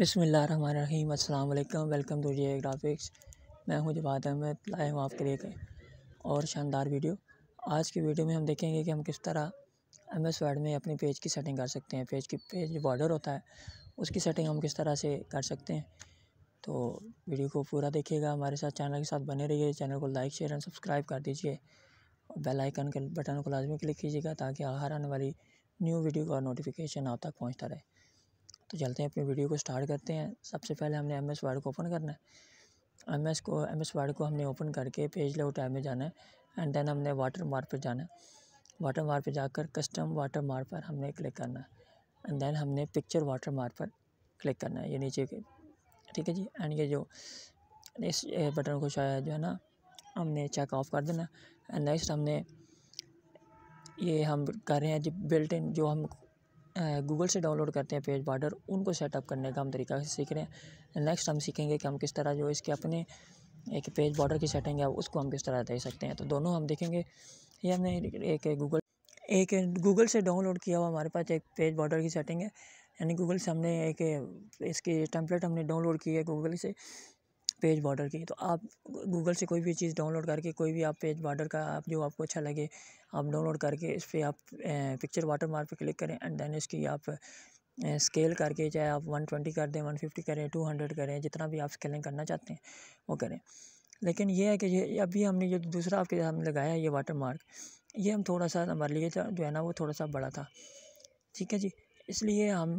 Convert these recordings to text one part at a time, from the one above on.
बिसमीम अल्लाम welcome to J graphics मैं हूँ जवाद अहमद लाए हूँ आपके लिए एक और शानदार वीडियो आज की वीडियो में हम देखेंगे कि हम किस तरह एम एस वर्ड में अपने पेज की सेटिंग कर सकते हैं पेज की पेज जो बॉर्डर होता है उसकी सेटिंग हम किस तरह से कर सकते हैं तो वीडियो को पूरा देखिएगा हमारे साथ चैनल के साथ बने रहिए चैनल को लाइक शेयर एंड सब्सक्राइब कर दीजिए और बेल आइकन के बटन को लाजमी क्लिक कीजिएगा ताकि हर आने वाली न्यू वीडियो का नोटिफिकेशन आप तक पहुँचता रहे तो चलते हैं अपनी वीडियो को स्टार्ट करते हैं सबसे पहले हमने एम एस वर्ड को ओपन करना है एम एस को एम एस वर्ड को हमने ओपन करके पेज लेआउट ऐप में जाना है एंड देन हमने वाटर मार्क पर जाना है वाटर मार्क पर जाकर कस्टम वाटर मार्क पर हमने क्लिक करना है एंड देन हमने पिक्चर वाटर मार्क पर क्लिक करना है ये नीचे के ठीक है जी एंड ये जो इस बटन को शायद जो है ना हमने चेक ऑफ कर देना एंड नेक्स्ट हमने ये हम कर रहे हैं जी बिल्ट इन जो हम गूगल से डाउनलोड करते हैं पेज बॉर्डर उनको सेटअप करने का हम तरीका सीख रहे हैं नेक्स्ट हम सीखेंगे कि हम किस तरह जो इसके अपने एक पेज बॉर्डर की सेटिंग है उसको हम किस तरह दे सकते हैं तो दोनों हम देखेंगे ये हमने एक गूगल एक गूगल से डाउनलोड किया हुआ हमारे पास एक पेज बॉर्डर की सेटिंग है यानी गूगल से हमने एक इसकी टेम्पलेट हमने डाउनलोड की है गूगल से पेज बॉर्डर की तो आप गूगल से कोई भी चीज़ डाउनलोड करके कोई भी आप पेज बॉर्डर का आप जो आपको अच्छा लगे आप डाउनलोड करके इस पर आप पिक्चर वाटर मार्क पर क्लिक करें एंड देन इसकी आप स्केल करके चाहे आप वन ट्वेंटी कर दें वन फिफ्टी करें टू हंड्रेड करें जितना भी आप स्केलिंग करना चाहते हैं वो करें लेकिन ये है कि ये अभी हमने जो दूसरा आपके सामने लगाया है ये वाटर मार्क ये हम थोड़ा सा हमारे लिए जो है ना वो थोड़ा सा बड़ा था ठीक है जी इसलिए हम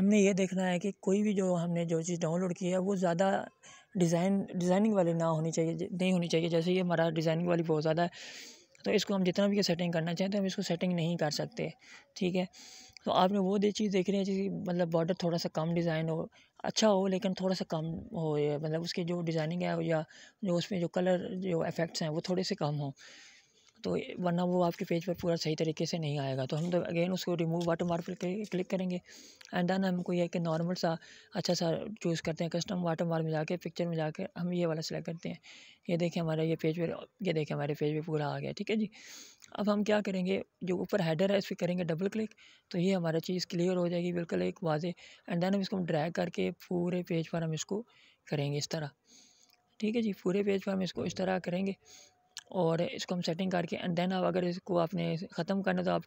हमने ये देखना है कि कोई भी जो हमने जो चीज़ डाउनलोड की है वो ज़्यादा डिज़ाइन डिज़ाइनिंग वाली ना होनी चाहिए नहीं होनी चाहिए जैसे ये हमारा डिज़ाइनिंग वाली बहुत ज़्यादा है तो इसको हम जितना भी सेटिंग करना चाहें तो हम इसको सेटिंग नहीं कर सकते ठीक है तो आपने वो दे चीज़ देख रही है जिसकी मतलब बॉर्डर थोड़ा सा कम डिज़ाइन हो अच्छा हो लेकिन थोड़ा सा कम हो मतलब उसकी जो डिज़ाइनिंग है या जो उसमें जो कलर जो इफ़ेक्ट्स हैं वो थोड़े से कम हों तो वरना वो आपके पेज पर पूरा सही तरीके से नहीं आएगा तो हम तो अगेन उसको रिमूव वाटर मार्क पर क्लिक करेंगे एंड देन हमको यह कि नॉर्मल सा अच्छा सा चूज़ करते हैं कस्टम वाटर मार्क में जाके पिक्चर में जाकर हम ये वाला सेलेक्ट करते हैं ये देखें हमारा ये पेज पर ये देखें हमारे पेज पर पूरा आ गया ठीक है जी अब हम क्या करेंगे जो ऊपर हैडर है इस पर करेंगे डबल क्लिक तो ये हमारा चीज़ क्लियर हो जाएगी बिल्कुल एक वाजे एंड देन हम इसको ड्रैग करके पूरे पेज पर हम इसको करेंगे इस तरह ठीक है जी पूरे पेज पर हम इसको इस तरह करेंगे और इसको हम सेटिंग करके एंड देन आप अगर इसको आपने ख़त्म करना तो आप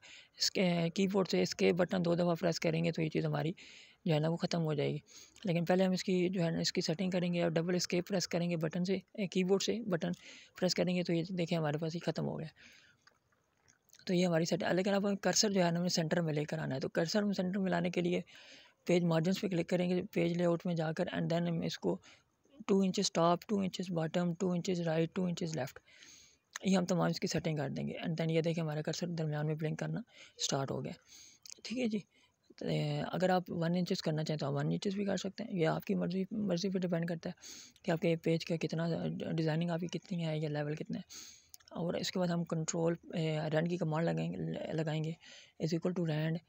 कीबोर्ड से इसके बटन दो दफ़ा प्रेस करेंगे तो ये चीज़ हमारी जो है ना वो ख़त्म हो जाएगी लेकिन पहले हम इसकी जो है ना इसकी सेटिंग करेंगे और डबल स्केप प्रेस करेंगे बटन से कीबोर्ड से बटन प्रेस करेंगे तो ये देखें हमारे पास ये ख़त्म हो गया तो ये हमारी सेटिंग लेकिन अब कर्सर जो है ना हमें सेंटर में लेकर आना है तो कर्सर में सेंटर में लाने के लिए पेज मार्जिन पर क्लिक करेंगे पेज लेआउट में जाकर एंड देन हम इसको two inches top two inches bottom two inches right two inches left ये हम तमाम इसकी सेटिंग कर देंगे एंड देन ये देखें हमारा कर्सर दरमियान में ब्लिंक करना स्टार्ट हो गया ठीक है जी तो, अगर आप वन इंचज़ करना चाहें तो आप वन इंचज़ भी कर सकते हैं ये आपकी मर्ज़ी मर्ज़ी पे डिपेंड करता है कि आपके पेज का कितना डिज़ाइनिंग आपकी कितनी है या लेवल कितना है और इसके बाद हम कंट्रोल रैंड की कमांड लगाएंगे लगाएंगे is equal to rand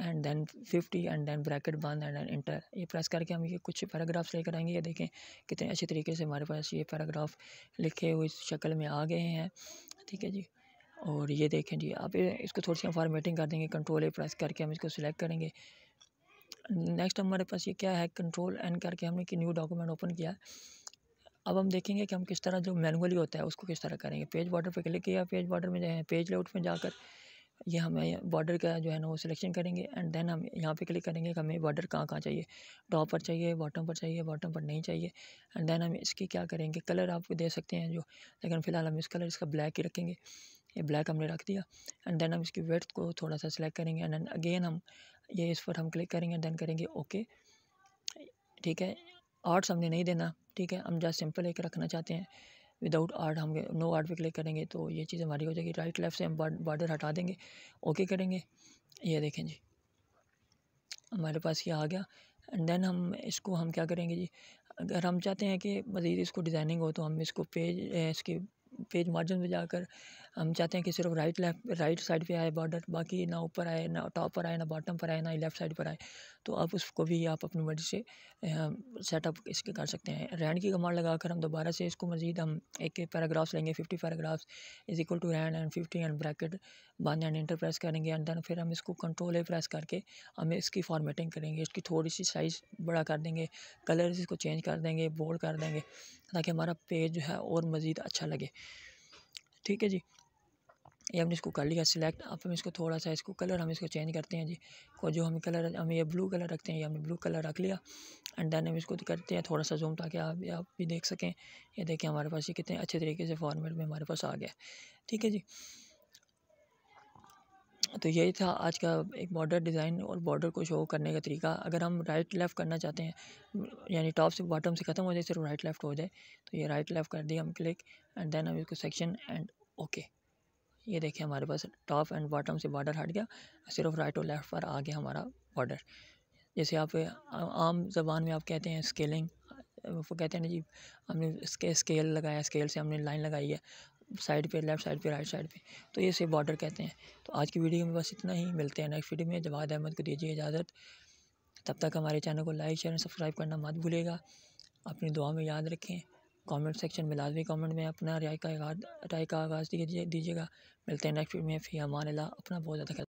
and then fifty and then bracket बंद एंड देन इंटर ये प्रेस करके हम ये कुछ पैराग्राफ्स लेकर आएंगे ये देखें कितने अच्छे तरीके से हमारे पास ये पैराग्राफ लिखे हुए इस शक्ल में आ गए हैं ठीक है जी और ये देखें जी आप इसको थोड़ी सी हम फॉर्मेटिंग कर देंगे कंट्रोल ए प्रेस करके हम इसको सिलेक्ट करेंगे नेक्स्ट हमारे पास ये क्या है कंट्रोल एन करके हमने कि न्यू डॉक्यूमेंट ओपन किया अब हम देखेंगे कि हम किस तरह जो मैनुअली होता है उसको किस तरह करेंगे पेज बॉर्डर पे क्लिक किया पेज बॉर्डर में जाए पेज लेआउट में जाकर ये हमें बॉर्डर का जो है ना वो सिलेक्शन करेंगे एंड देन हम यहाँ पे क्लिक करेंगे कि हमें बॉर्डर कहाँ कहाँ चाहिए टॉप पर चाहिए बॉटम पर चाहिए बॉटम पर नहीं चाहिए एंड देन हम इसकी क्या करेंगे कलर आपको दे सकते हैं जो लेकिन फ़िलहाल हम इस कलर इसका ब्लैक ही रखेंगे ये ब्लैक हमने रख दिया एंड देन हम इसकी वेथ को थोड़ा सा सिलेक्ट करेंगे एंड देन अगेन हम ये इस पर हम क्लिक करेंगे देन करेंगे ओके ठीक है आर्ट्स हमने नहीं देना ठीक है हम जस्ट सिंपल एक रखना चाहते हैं विदाउट आर्ट हम नो आर्ट पे क्लिक करेंगे तो ये चीज़ हमारी हो जाएगी राइट लेफ़्ट से हम बॉर्डर हटा देंगे ओके करेंगे ये देखें जी हमारे पास ये आ गया एंड देन हम इसको हम क्या करेंगे जी अगर हम चाहते हैं कि मज़ीद इसको डिज़ाइनिंग हो तो हम इसको पेज इसके पेज मार्जिन में जाकर हम चाहते हैं कि सिर्फ राइट लेफ्ट राइट साइड पे आए बॉर्डर बाकी ना ऊपर आए ना टॉप पर आए ना बॉटम पर आए ना लेफ्ट साइड पर आए तो आप उसको भी आप अपनी मर्ज़ी से सेटअप इसके कर सकते हैं रैंड की कमांड लगा कर हम दोबारा से इसको मज़ीद हम एक एक पैराग्राफ्स लेंगे fifty paragraphs is equal to rand and fifty and bracket बंद एंड इंटर प्रेस करेंगे एंड देन फिर हम इसको कंट्रोल ए प्रेस करके हम इसकी फॉर्मेटिंग करेंगे इसकी थोड़ी सी साइज़ बड़ा कर देंगे कलर्स इसको चेंज कर देंगे बोल्ड कर देंगे ताकि हमारा पेज जो है और मज़ीद अच्छा लगे ठीक है जी ये हमने इसको कर लिया सिलेक्ट अब हम इसको थोड़ा सा इसको कलर हम इसको चेंज करते हैं जी को जो हमें कलर हमें ये ब्लू कलर रखते हैं ये हमने ब्लू कलर रख लिया एंड देन हम इसको करते हैं थोड़ा सा जूम ताकि आप आप भी देख सकें ये देखें हमारे पास ये कितने अच्छे तरीके से फॉर्मेट में हमारे पास आ गया ठीक है जी तो यही था आज का एक बॉर्डर डिज़ाइन और बॉर्डर को शो करने का तरीका अगर हम राइट लेफ़्ट करना चाहते हैं यानी टॉप से बॉटम से ख़त्म हो जाए सिर्फ राइट लेफ़्ट हो जाए तो ये राइट लेफ़्ट कर दिया हम क्लिक एंड देन हम इसको सेक्शन एंड ओके ये देखिए हमारे पास टॉप एंड बॉटम से बॉर्डर हट गया सिर्फ राइट और लेफ़्ट पर आ गया हमारा बॉर्डर जैसे आप आम जबान में आप कहते हैं स्केलिंग वो कहते हैं ना जी हमने इसके स्केल लगाया स्केल से हमने लाइन लगाई है साइड पे लेफ़्ट साइड पे राइट साइड पे तो ये इसे बॉर्डर कहते हैं तो आज की वीडियो में बस इतना ही मिलते हैं नेक्स्ट वीडियो में जवाद अहमद को दीजिए इजाज़त तब तक हमारे चैनल को लाइक शेयर सब्सक्राइब करना मत भूलेगा अपनी दुआ में याद रखें कमेंट सेक्शन में लाजमी कमेंट में अपना राय का राय का आगाज़ दीजिएगा मिलते हैं नेक्स्ट वीडियो में हमारे ला अपना बहुत ज़्यादा